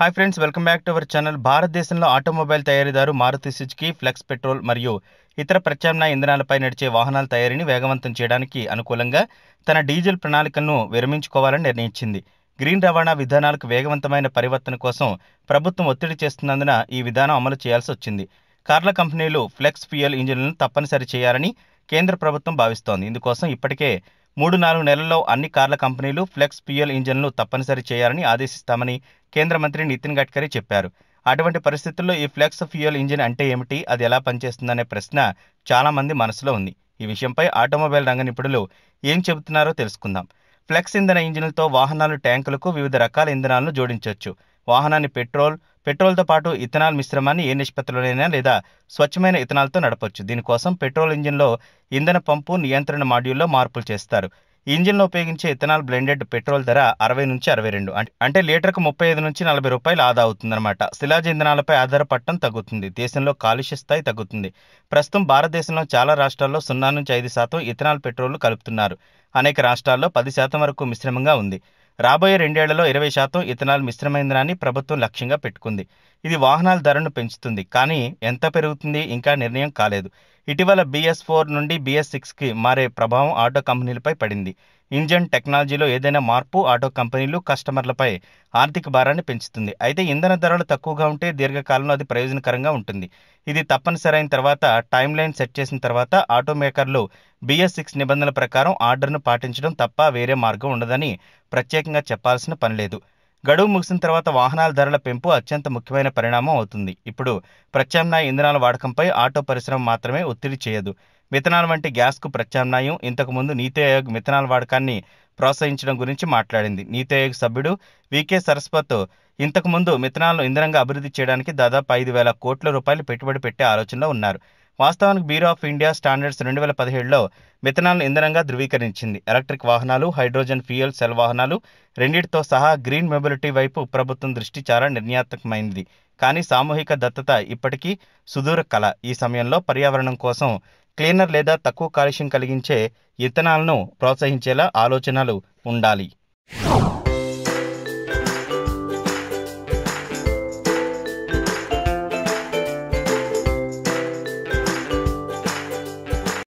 hi friends welcome back to our channel భారతదేశంలో automobile తయారీదారు Maruti Suzuki flex petrol మరియు ఇతర ప్రత్యామ్నాయ ఇంధనాలపై నడిచే వాహనాల తయారీని వేగవంతం చేయడానికి అనుకూలంగా తన డీజిల్ ప్రణాళికను విరమించుకోవాలని నిర్ణయించింది గ్రీన్ రవాణా విధానాలకు వేగవంతమైన పరివర్తన కోసం ప్రభుత్వం ఒత్తిడి చేస్తున్నందున ఈ విధానం అమలు చేయాల్సి వచ్చింది కార్ల కంపెనీలు ఫ్లెక్స్ ఫ్యూయల్ ఇంజిన్లను తప్పనిసరి చేయాలని కేంద్ర ప్రభుత్వం భావిస్తోంది ఇందుకోసం ఇప్పటికే మూడు నాలుగు నెలల్లో అన్ని కార్ల కంపెనీలు ఫ్లెక్స్ ఫ్యూయల్ ఇంజన్లు తప్పనిసరి చేయాలని ఆదేశిస్తామని కేంద్ర మంత్రి నితిన్ గడ్కరీ చెప్పారు అటువంటి పరిస్థితుల్లో ఈ ఫ్లెక్స్ ఫ్యూయల్ ఇంజిన్ అంటే ఏమిటి అది ఎలా పనిచేస్తుందనే ప్రశ్న చాలామంది మనసులో ఉంది ఈ విషయంపై ఆటోమొబైల్ రంగ నిపుణులు ఏం చెబుతున్నారో తెలుసుకుందాం ఫ్లెక్స్ ఇంధన ఇంజిన్లతో వాహనాలు ట్యాంకులకు వివిధ రకాల ఇంధనాలను జోడించవచ్చు వాహనాన్ని పెట్రోల్ పెట్రోల్తో పాటు ఇథనాల్ మిశ్రమాన్ని ఏ నిష్పత్తిలోనైనా లేదా స్వచ్ఛమైన ఇథనాల్తో నడపవచ్చు దీనికోసం పెట్రోల్ ఇంజిన్లో ఇంధన పంపు నియంత్రణ మాడ్యూల్లో మార్పులు చేస్తారు ఇంజిన్లో ఉపయోగించే ఇథనాల్ బ్లెండెడ్ పెట్రోల్ ధర అరవై నుంచి అరవై రెండు అంటే లీటర్కు ముప్పై ఐదు నుంచి నలభై రూపాయలు ఆదా అవుతుందన్నమాట శిలాజ ఇంధనాలపై ఆధారపడటం తగ్గుతుంది దేశంలో కాలుష్య స్థాయి తగ్గుతుంది ప్రస్తుతం భారతదేశంలో చాలా రాష్ట్రాల్లో సున్నా నుంచి ఐదు శాతం ఇథనాల్ పెట్రోల్ కలుపుతున్నారు అనేక రాష్ట్రాల్లో పది శాతం వరకు మిశ్రమంగా ఉంది రాబోయే రెండేళ్లలో ఇరవై శాతం ఇథనాల్ మిశ్రమ ఇంధనాన్ని ప్రభుత్వం లక్ష్యంగా పెట్టుకుంది ఇది వాహనాల ధరను పెంచుతుంది కానీ ఎంత పెరుగుతుంది ఇంకా నిర్ణయం కాలేదు ఇటీవల బిఎస్ ఫోర్ నుండి బీఎస్ సిక్స్కి మారే ప్రభావం ఆటో కంపెనీలపై పడింది ఇంజన్ టెక్నాలజీలో ఏదైనా మార్పు ఆటో కంపెనీలు కస్టమర్లపై ఆర్థిక భారాన్ని పెంచుతుంది అయితే ఇంధన ధరలు తక్కువగా ఉంటే దీర్ఘకాలంలో అది ప్రయోజనకరంగా ఉంటుంది ఇది తప్పనిసరి అయిన తర్వాత టైం లైన్ సెట్ చేసిన తర్వాత ఆటో మేకర్లు బీఎస్ సిక్స్ నిబంధనల ప్రకారం ఆర్డర్ను పాటించడం తప్ప వేరే మార్గం ఉండదని ప్రత్యేకంగా చెప్పాల్సిన పని లేదు గడువు ముగిసిన తర్వాత వాహనాల ధరల పెంపు అత్యంత ముఖ్యమైన పరిణామం అవుతుంది ఇప్పుడు ప్రత్యామ్నాయ ఇంధనాల వాడకంపై ఆటో పరిశ్రమ మాత్రమే ఒత్తిడి చేయదు మిథనాల్ వంటి గ్యాస్కు ప్రత్యామ్నాయం ఇంతకుముందు నీతి ఆయోగ్ మిథనాల్ వాడకాన్ని ప్రోత్సహించడం గురించి మాట్లాడింది నీతి ఆయోగ్ సభ్యుడు వికే సరస్వత్ ఇంతకుముందు మిథనాల్ను ఇంధనంగా అభివృద్ధి చేయడానికి దాదాపు ఐదు వేల కోట్ల రూపాయలు పెట్టుబడి పెట్టే ఆలోచనలో ఉన్నారు వాస్తవానికి బ్యూరో ఆఫ్ ఇండియా స్టాండర్డ్స్ రెండు వేల పదిహేడులో మిథనాల్ ఇంధనంగా ధృవీకరించింది ఎలక్ట్రిక్ వాహనాలు హైడ్రోజన్ ఫ్యూయల్ సెల్ వాహనాలు రెండింటితో సహా గ్రీన్ మొబిలిటీ వైపు ప్రభుత్వం దృష్టి చాలా నిర్ణయాత్మకమైంది కానీ సామూహిక దత్తత ఇప్పటికీ సుదూర కళ ఈ సమయంలో పర్యావరణం కోసం క్లీనర్ లేదా తక్కువ కాలుష్యం కలిగించే ఇథనాల్ను ప్రోత్సహించేలా ఆలోచనలు ఉండాలి